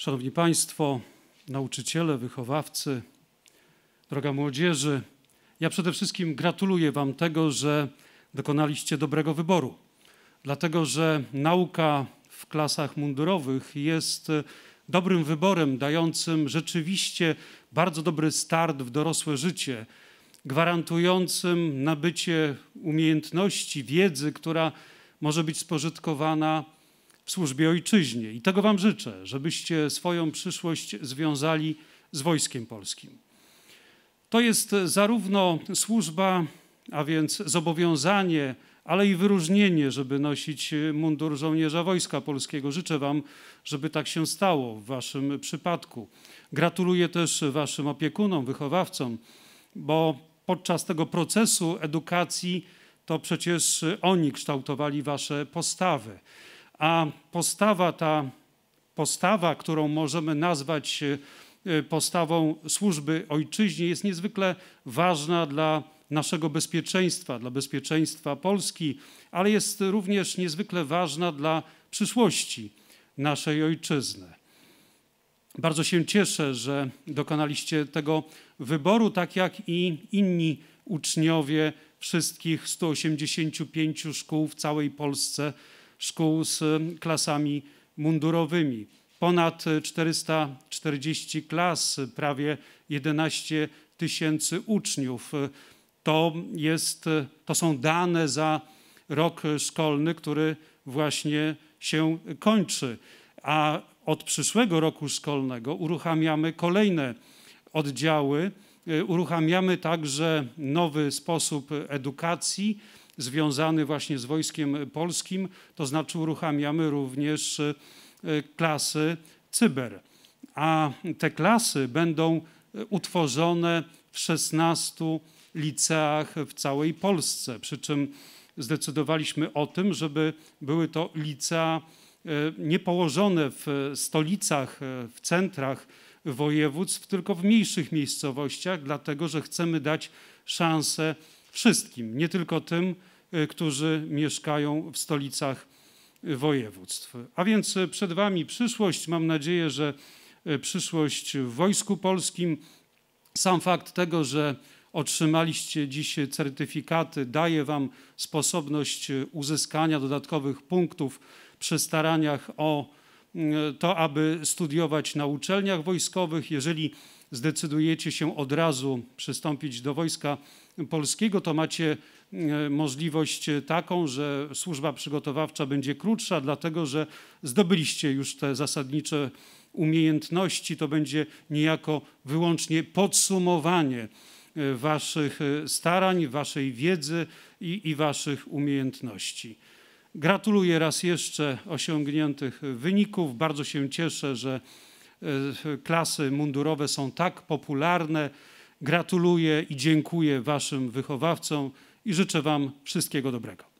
Szanowni Państwo, nauczyciele, wychowawcy, droga młodzieży, ja przede wszystkim gratuluję Wam tego, że dokonaliście dobrego wyboru, dlatego że nauka w klasach mundurowych jest e, dobrym wyborem, dającym rzeczywiście bardzo dobry start w dorosłe życie, gwarantującym nabycie umiejętności, wiedzy, która może być spożytkowana w służbie ojczyźnie. I tego Wam życzę, żebyście swoją przyszłość związali z Wojskiem Polskim. To jest zarówno służba, a więc zobowiązanie, ale i wyróżnienie, żeby nosić mundur żołnierza Wojska Polskiego. Życzę Wam, żeby tak się stało w Waszym przypadku. Gratuluję też Waszym opiekunom, wychowawcom, bo podczas tego procesu edukacji to przecież oni kształtowali Wasze postawy. A postawa ta, postawa, którą możemy nazwać e, e, postawą służby ojczyźnie, jest niezwykle ważna dla naszego bezpieczeństwa, dla bezpieczeństwa Polski, ale jest również niezwykle ważna dla przyszłości naszej ojczyzny. Bardzo się cieszę, że dokonaliście tego wyboru, tak jak i inni uczniowie wszystkich 185 szkół w całej Polsce szkół z klasami mundurowymi. Ponad 440 e, klas, e, prawie 11 tysięcy uczniów. E, to, jest, to są dane za rok szkolny, który właśnie się kończy. A od przyszłego roku szkolnego uruchamiamy kolejne oddziały. Uruchamiamy także nowy sposób edukacji, związany właśnie z Wojskiem Polskim, to znaczy uruchamiamy również e, klasy cyber. A te klasy będą e, utworzone w 16 liceach w całej Polsce. Przy czym zdecydowaliśmy o tym, żeby były to licea e, nie położone w stolicach, w centrach województw, tylko w mniejszych miejscowościach, dlatego że chcemy dać szansę wszystkim, nie tylko tym, y, którzy mieszkają w stolicach y, województw. A więc y, przed Wami przyszłość. Mam nadzieję, że przyszłość w Wojsku Polskim. Sam fakt tego, że otrzymaliście dziś certyfikaty, daje Wam sposobność uzyskania dodatkowych punktów przy staraniach o to, aby studiować na uczelniach wojskowych. Jeżeli zdecydujecie się od razu przystąpić do Wojska Polskiego, to macie e, możliwość e, taką, że służba przygotowawcza będzie krótsza, dlatego że zdobyliście już te zasadnicze umiejętności. To będzie niejako wyłącznie podsumowanie e, Waszych starań, Waszej wiedzy i, i Waszych umiejętności. Gratuluję raz jeszcze osiągniętych wyników. Bardzo się cieszę, że Y, klasy mundurowe są tak popularne. Gratuluję i dziękuję Waszym wychowawcom i życzę Wam wszystkiego dobrego.